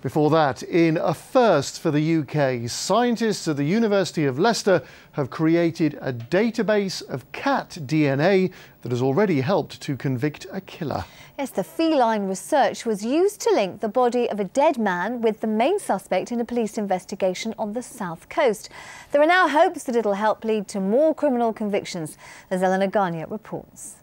Before that, in a first for the UK, scientists at the University of Leicester have created a database of cat DNA that has already helped to convict a killer. Yes, the feline research was used to link the body of a dead man with the main suspect in a police investigation on the south coast. There are now hopes that it'll help lead to more criminal convictions, as Eleanor Garnier reports.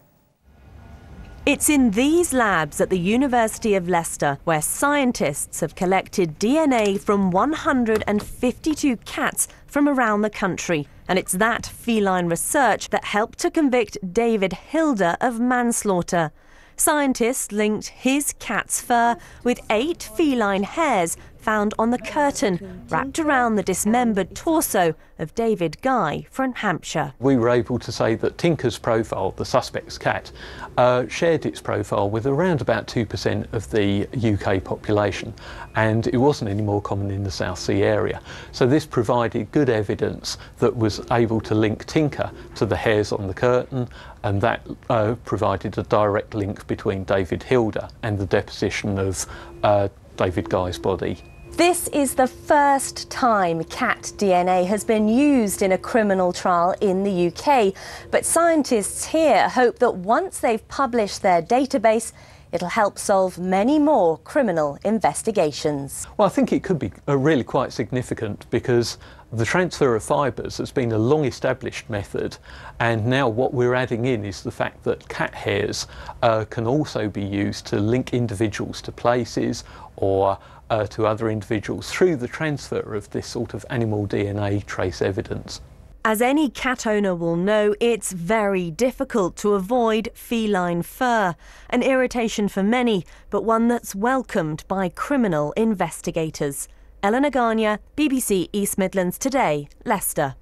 It's in these labs at the University of Leicester where scientists have collected DNA from 152 cats from around the country. And it's that feline research that helped to convict David Hilder of manslaughter. Scientists linked his cat's fur with eight feline hairs found on the curtain wrapped around the dismembered torso of David Guy from Hampshire. We were able to say that Tinker's profile, the suspect's cat, uh, shared its profile with around about 2% of the UK population, and it wasn't any more common in the South Sea area. So this provided good evidence that was able to link Tinker to the hairs on the curtain, and that uh, provided a direct link between David Hilder and the deposition of uh, David Guy's body. This is the first time cat DNA has been used in a criminal trial in the UK, but scientists here hope that once they've published their database, It'll help solve many more criminal investigations. Well, I think it could be uh, really quite significant because the transfer of fibres has been a long established method, and now what we're adding in is the fact that cat hairs uh, can also be used to link individuals to places or uh, to other individuals through the transfer of this sort of animal DNA trace evidence. As any cat owner will know, it's very difficult to avoid feline fur, an irritation for many, but one that's welcomed by criminal investigators. Eleanor Garnier, BBC East Midlands Today, Leicester.